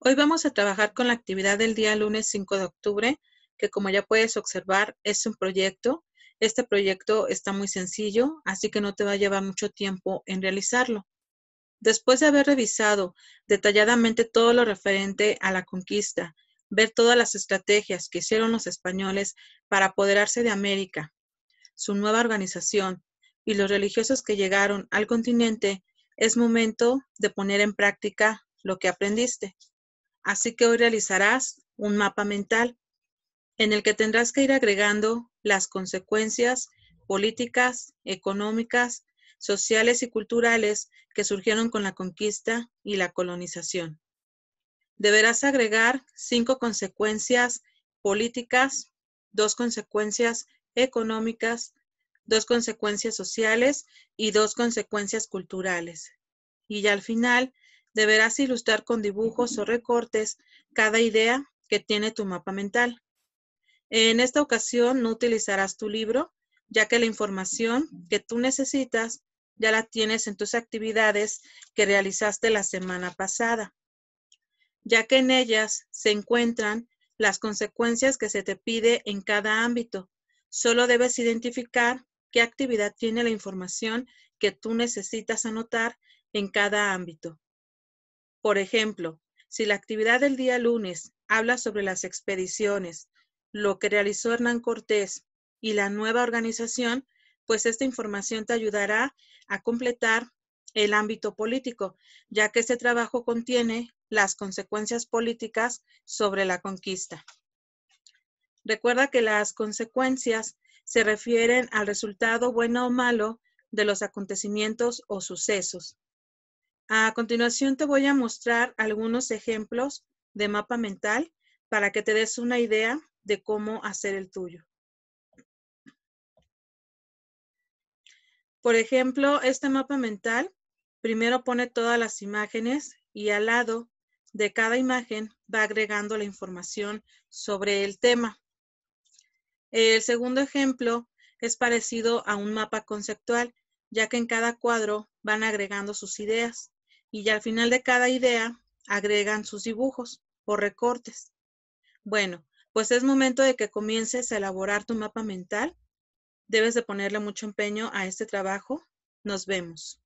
Hoy vamos a trabajar con la actividad del día lunes 5 de octubre, que como ya puedes observar es un proyecto. Este proyecto está muy sencillo, así que no te va a llevar mucho tiempo en realizarlo. Después de haber revisado detalladamente todo lo referente a la conquista, ver todas las estrategias que hicieron los españoles para apoderarse de América, su nueva organización y los religiosos que llegaron al continente, es momento de poner en práctica lo que aprendiste. Así que hoy realizarás un mapa mental en el que tendrás que ir agregando las consecuencias políticas, económicas, sociales y culturales que surgieron con la conquista y la colonización. Deberás agregar cinco consecuencias políticas, dos consecuencias económicas, dos consecuencias sociales y dos consecuencias culturales. Y ya al final deberás ilustrar con dibujos o recortes cada idea que tiene tu mapa mental. En esta ocasión no utilizarás tu libro, ya que la información que tú necesitas ya la tienes en tus actividades que realizaste la semana pasada, ya que en ellas se encuentran las consecuencias que se te pide en cada ámbito. Solo debes identificar qué actividad tiene la información que tú necesitas anotar en cada ámbito. Por ejemplo, si la actividad del día lunes habla sobre las expediciones, lo que realizó Hernán Cortés y la nueva organización, pues esta información te ayudará a completar el ámbito político, ya que este trabajo contiene las consecuencias políticas sobre la conquista. Recuerda que las consecuencias se refieren al resultado bueno o malo de los acontecimientos o sucesos. A continuación te voy a mostrar algunos ejemplos de mapa mental para que te des una idea de cómo hacer el tuyo. Por ejemplo, este mapa mental primero pone todas las imágenes y al lado de cada imagen va agregando la información sobre el tema. El segundo ejemplo es parecido a un mapa conceptual, ya que en cada cuadro van agregando sus ideas y ya al final de cada idea agregan sus dibujos o recortes. Bueno, pues es momento de que comiences a elaborar tu mapa mental. Debes de ponerle mucho empeño a este trabajo. Nos vemos.